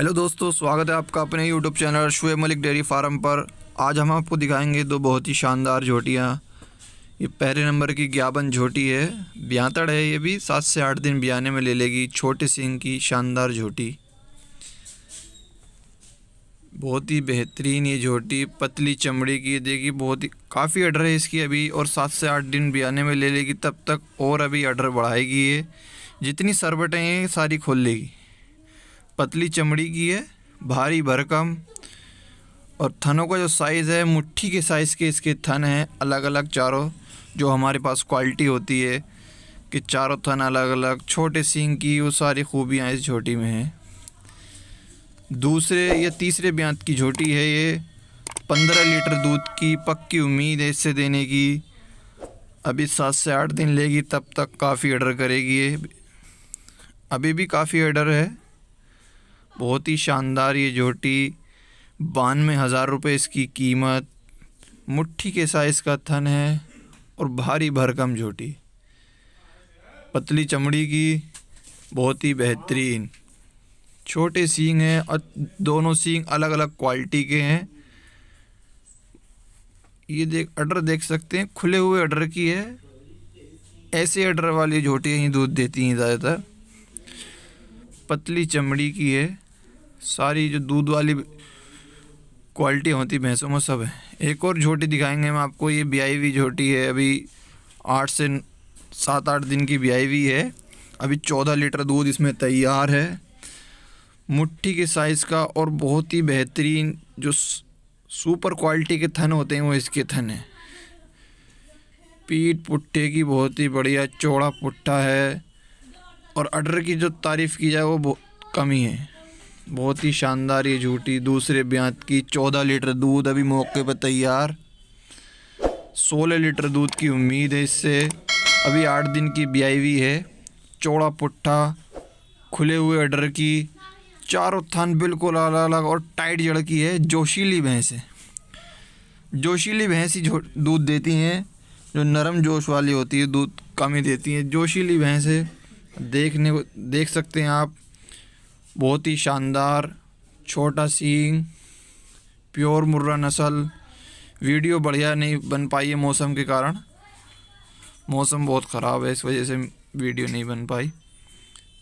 hello दोस्तों स्वागत है आपका अपने यूट्यूब चैनल शुए मलिक डेयरी फार्म पर आज हम आपको दिखाएंगे दो बहुत ही शानदार झोटियाँ ये पहले नंबर की ग्यावन झोटी है ब्यातड़ है ये भी सात से आठ दिन ब्याने में ले लेगी छोटे सिंह की शानदार झोटी बहुत ही बेहतरीन ये झोटी पतली चमड़ी की देखिए बहुत ही काफ़ी अडर है इसकी अभी और सात से आठ दिन ब्याने में ले लेगी तब तक और अभी अडर बढ़ाएगी ये जितनी सरबटें हैं सारी खोल लेगी पतली चमड़ी की है भारी भरकम और थनों का जो साइज़ है मुट्ठी के साइज़ के इसके थन हैं अलग अलग चारों जो हमारे पास क्वालिटी होती है कि चारों थन अलग अलग छोटे सींग की वो सारी खूबियाँ इस झोटी में हैं दूसरे या तीसरे ब्यांत की झोटी है ये पंद्रह लीटर दूध की पक्की उम्मीद है इससे देने की अभी सात से आठ दिन लेगी तब तक काफ़ी ऑर्डर करेगी ये अभी भी काफ़ी ऑर्डर है बहुत ही शानदार ये जोटी बानवे हज़ार रुपये इसकी कीमत मुट्ठी के साइज़ का थन है और भारी भरकम जोटी पतली चमड़ी की बहुत ही बेहतरीन छोटे सींग हैं और दोनों सींग अलग अलग क्वालिटी के हैं ये देख अडर देख सकते हैं खुले हुए अडर की है ऐसे अडर वाली झोटियाँ ही दूध देती हैं ज़्यादातर पतली चमड़ी की है सारी जो दूध वाली क्वालिटी होती भैंसों में सब है एक और झोटी दिखाएंगे हम आपको ये हुई झोटी है अभी आठ से सात आठ दिन की हुई है अभी चौदह लीटर दूध इसमें तैयार है मुट्ठी के साइज़ का और बहुत ही बेहतरीन जो सुपर क्वालिटी के थन होते हैं वो इसके थन हैं पीठ पुट्टे की बहुत ही बढ़िया चौड़ा पुट्टा है और अडर की जो तारीफ़ की जाए वो कम ही है बहुत ही शानदार ये झूठी दूसरे ब्यांत की चौदह लीटर दूध अभी मौके पर तैयार सोलह लीटर दूध की उम्मीद है इससे अभी आठ दिन की ब्याईवी है चौड़ा पुट्ठा खुले हुए अडर की चारों थान बिल्कुल अलग अलग और टाइट जड़ की है जोशीली है जोशीली भैंस ही दूध देती हैं जो नरम जोश वाली होती है दूध कम ही देती हैं जोशीली भैंस है देखने को देख सकते हैं आप बहुत ही शानदार छोटा सींग प्योर मुर्रा नस्ल वीडियो बढ़िया नहीं बन पाई है मौसम के कारण मौसम बहुत ख़राब है इस वजह से वीडियो नहीं बन पाई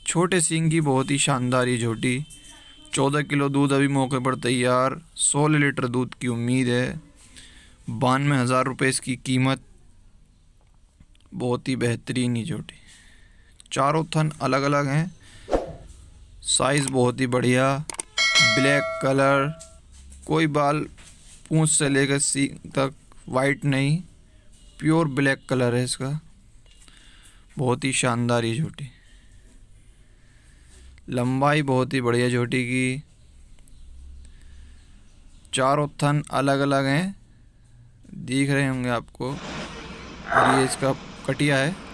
छोटे सींग की बहुत ही शानदार ये झोटी चौदह किलो दूध अभी मौके पर तैयार सोलह लीटर दूध की उम्मीद है बानवे हज़ार रुपये इसकी कीमत बहुत ही बेहतरीन ही झोटी चारों थन अलग अलग हैं साइज़ बहुत ही बढ़िया ब्लैक कलर कोई बाल पूछ से लेकर सी तक वाइट नहीं प्योर ब्लैक कलर है इसका बहुत ही शानदार ये झोटी लंबाई बहुत ही बढ़िया झोटी की चारों थन अलग अलग हैं दिख रहे होंगे आपको और ये इसका कटिया है